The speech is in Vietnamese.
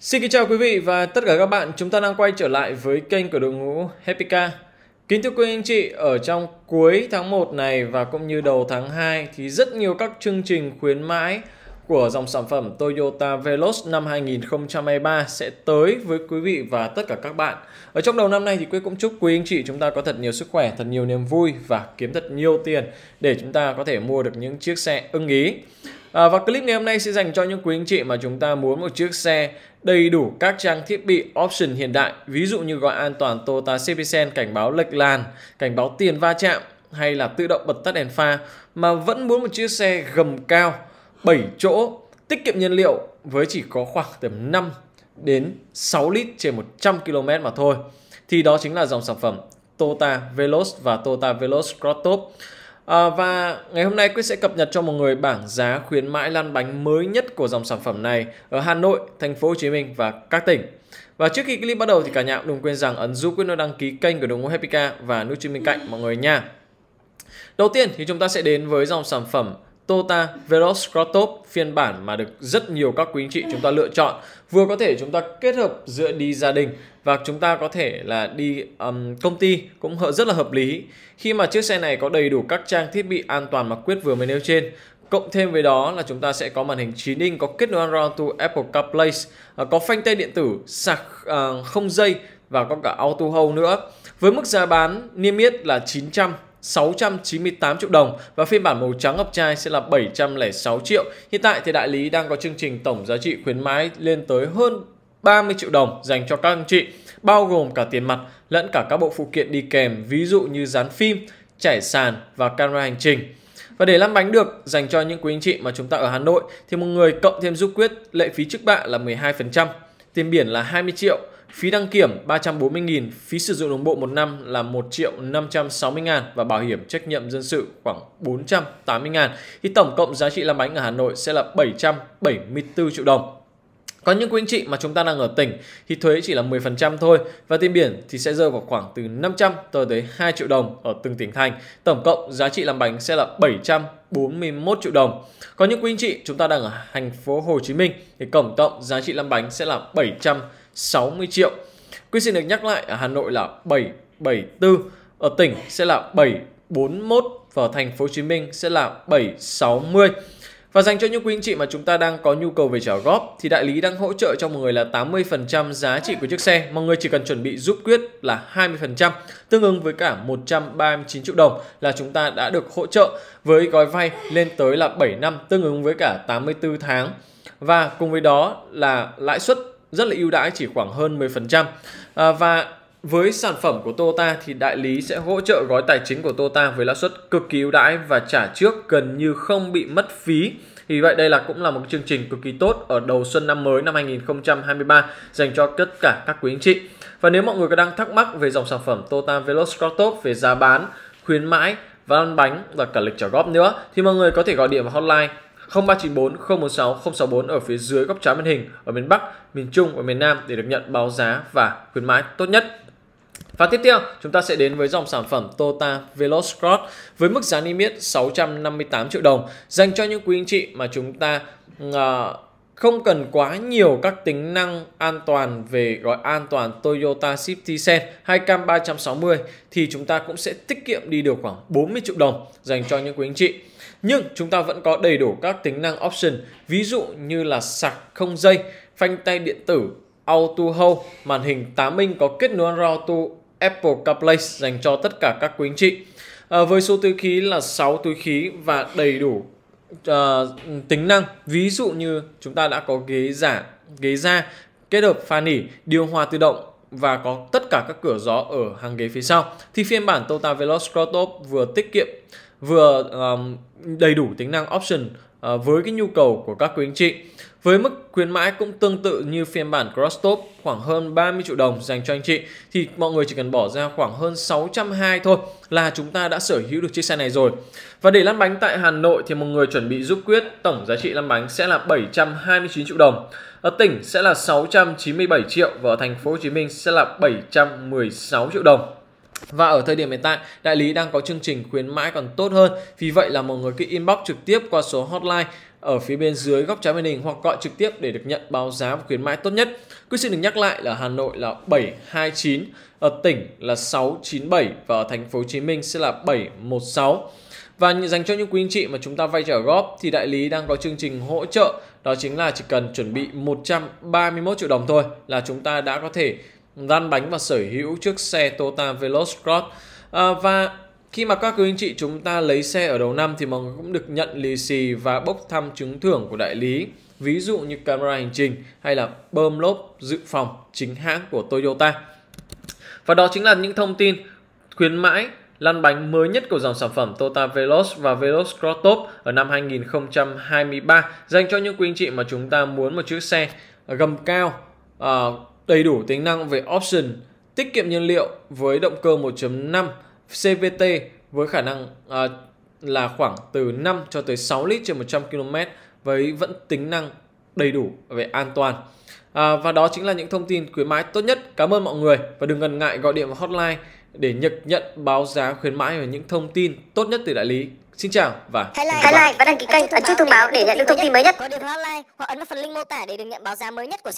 Xin kính chào quý vị và tất cả các bạn, chúng ta đang quay trở lại với kênh của đội ngũ Happy Car. Kính thưa quý anh chị, ở trong cuối tháng 1 này và cũng như đầu tháng 2 thì rất nhiều các chương trình khuyến mãi của dòng sản phẩm Toyota Veloz năm 2023 sẽ tới với quý vị và tất cả các bạn. Ở trong đầu năm nay thì Quyết cũng chúc quý anh chị chúng ta có thật nhiều sức khỏe, thật nhiều niềm vui và kiếm thật nhiều tiền để chúng ta có thể mua được những chiếc xe ưng ý. À, và clip ngày hôm nay sẽ dành cho những quý anh chị mà chúng ta muốn một chiếc xe đầy đủ các trang thiết bị option hiện đại, ví dụ như gọi an toàn Toyota CPSEN cảnh báo lệch làn, cảnh báo tiền va chạm hay là tự động bật tắt đèn pha mà vẫn muốn một chiếc xe gầm cao, 7 chỗ, tiết kiệm nhiên liệu với chỉ có khoảng tầm 5 đến 6 lít trên 100 km mà thôi. Thì đó chính là dòng sản phẩm Toyota Veloz và Toyota Veloz Top À, và ngày hôm nay Quyết sẽ cập nhật cho mọi người bảng giá khuyến mãi lăn bánh mới nhất của dòng sản phẩm này ở Hà Nội, Thành phố Hồ Chí Minh và các tỉnh. Và trước khi clip bắt đầu thì cả nhà cũng đừng quên rằng ấn giúp Quyết nó đăng ký kênh của đồng hồ Happy Car và nút chuông bên cạnh mọi người nha. Đầu tiên thì chúng ta sẽ đến với dòng sản phẩm Tota Veros Crop phiên bản mà được rất nhiều các quý anh chị chúng ta lựa chọn vừa có thể chúng ta kết hợp giữa đi gia đình và chúng ta có thể là đi um, công ty cũng rất là hợp lý khi mà chiếc xe này có đầy đủ các trang thiết bị an toàn mà quyết vừa mới nêu trên Cộng thêm với đó là chúng ta sẽ có màn hình 9 inch có kết nối Android to Apple CarPlay, à, có phanh tay điện tử sạc uh, không dây và có cả Auto Hold nữa. Với mức giá bán niêm yết là 900 698 triệu đồng và phiên bản màu trắng ngọc trai sẽ là 706 triệu. Hiện tại thì đại lý đang có chương trình tổng giá trị khuyến mãi lên tới hơn 30 triệu đồng dành cho các anh chị, bao gồm cả tiền mặt lẫn cả các bộ phụ kiện đi kèm, ví dụ như dán phim, trải sàn và camera hành trình. Và để lăn bánh được dành cho những quý anh chị mà chúng ta ở Hà Nội thì một người cộng thêm giúp quyết lệ phí trước bạ là 12%, tiền biển là 20 triệu Phí đăng kiểm 340.000, phí sử dụng đồng bộ một năm là 1 triệu 560 ngàn và bảo hiểm trách nhiệm dân sự khoảng 480 ngàn. Thì tổng cộng giá trị làm bánh ở Hà Nội sẽ là 774 triệu đồng. Còn những quý anh chị mà chúng ta đang ở tỉnh thì thuế chỉ là 10% thôi và tiền biển thì sẽ rơi vào khoảng từ 500 tới tới 2 triệu đồng ở từng tỉnh thành. Tổng cộng giá trị làm bánh sẽ là 741 triệu đồng. Còn những quý anh chị chúng ta đang ở thành phố Hồ Chí Minh thì tổng cộng giá trị làm bánh sẽ là 700 60 triệu. Quý xin được nhắc lại ở Hà Nội là 774, ở tỉnh sẽ là 741 và ở thành phố Hồ Chí Minh sẽ là 760. Và dành cho những quý anh chị mà chúng ta đang có nhu cầu về trả góp thì đại lý đang hỗ trợ cho mọi người là 80% giá trị của chiếc xe. Mọi người chỉ cần chuẩn bị giúp quyết là 20%, tương ứng với cả 139 triệu đồng là chúng ta đã được hỗ trợ với gói vay lên tới là 7 năm tương ứng với cả 84 tháng. Và cùng với đó là lãi suất rất là ưu đãi chỉ khoảng hơn 10%. À, và với sản phẩm của Toyota thì đại lý sẽ hỗ trợ gói tài chính của Toyota với lãi suất cực kỳ ưu đãi và trả trước gần như không bị mất phí. Vì vậy đây là cũng là một chương trình cực kỳ tốt ở đầu xuân năm mới năm 2023 dành cho tất cả các quý anh chị. Và nếu mọi người có đang thắc mắc về dòng sản phẩm Toyota Veloz Top về giá bán, khuyến mãi, và ăn bánh và cả lịch trả góp nữa thì mọi người có thể gọi điện vào hotline 0394 016 064 ở phía dưới góc trái màn hình ở miền Bắc, miền Trung và miền Nam để được nhận báo giá và khuyến mãi tốt nhất. Và tiếp theo, chúng ta sẽ đến với dòng sản phẩm Toyota Veloz Cross với mức giá niêm yết 658 triệu đồng dành cho những quý anh chị mà chúng ta uh, không cần quá nhiều các tính năng an toàn về gói an toàn Toyota Safety Sense hay Cam 360 thì chúng ta cũng sẽ tiết kiệm đi được khoảng 40 triệu đồng dành cho những quý anh chị nhưng chúng ta vẫn có đầy đủ các tính năng option ví dụ như là sạc không dây, phanh tay điện tử, Auto Hold, màn hình 8 inch có kết nối Android Auto, Apple CarPlay dành cho tất cả các quý anh chị. À, với số túi khí là 6 túi khí và đầy đủ uh, tính năng ví dụ như chúng ta đã có ghế giả, ghế da kết hợp pha nỉ, điều hòa tự động và có tất cả các cửa gió ở hàng ghế phía sau thì phiên bản Total Veloz Crosstop vừa tiết kiệm vừa um, đầy đủ tính năng option uh, với cái nhu cầu của các quý anh chị. Với mức khuyến mãi cũng tương tự như phiên bản Crosstop khoảng hơn 30 triệu đồng dành cho anh chị thì mọi người chỉ cần bỏ ra khoảng hơn 620 thôi là chúng ta đã sở hữu được chiếc xe này rồi. Và để lăn bánh tại Hà Nội thì một người chuẩn bị giúp quyết tổng giá trị lăn bánh sẽ là 729 triệu đồng. Ở tỉnh sẽ là 697 triệu và ở thành phố Hồ Chí Minh sẽ là 716 triệu đồng. Và ở thời điểm hiện tại, đại lý đang có chương trình khuyến mãi còn tốt hơn. Vì vậy là mọi người cứ inbox trực tiếp qua số hotline ở phía bên dưới góc trái màn hình hoặc gọi trực tiếp để được nhận báo giá và khuyến mãi tốt nhất. Cứ xin được nhắc lại là Hà Nội là 729, ở tỉnh là 697 và ở thành phố Hồ Chí Minh sẽ là 716. Và dành cho những quý anh chị mà chúng ta vay trả góp thì đại lý đang có chương trình hỗ trợ đó chính là chỉ cần chuẩn bị 131 triệu đồng thôi là chúng ta đã có thể lăn bánh và sở hữu chiếc xe Toyota Veloz Cross. À, và khi mà các quý anh chị chúng ta lấy xe ở đầu năm thì mọi người cũng được nhận lì xì và bốc thăm trúng thưởng của đại lý ví dụ như camera hành trình hay là bơm lốp dự phòng chính hãng của Toyota. Và đó chính là những thông tin khuyến mãi lăn bánh mới nhất của dòng sản phẩm Toyota Veloz và Veloz Cross Top ở năm 2023 dành cho những quý anh chị mà chúng ta muốn một chiếc xe gầm cao, à, đầy đủ tính năng về option, tiết kiệm nhiên liệu với động cơ 1.5 CVT với khả năng à, là khoảng từ 5 cho tới 6 lít trên 100 km với vẫn tính năng đầy đủ về an toàn. À, và đó chính là những thông tin khuyến mãi tốt nhất. Cảm ơn mọi người và đừng ngần ngại gọi điện vào hotline để nhập nhận báo giá khuyến mãi và những thông tin tốt nhất từ đại lý. Xin chào và hãy like, hãy like và đăng ký kênh ấn chuông thông báo để nhận được thông tin mới nhất. Gọi điện hotline hoặc ấn vào phần link mô tả để được nhận báo giá mới nhất của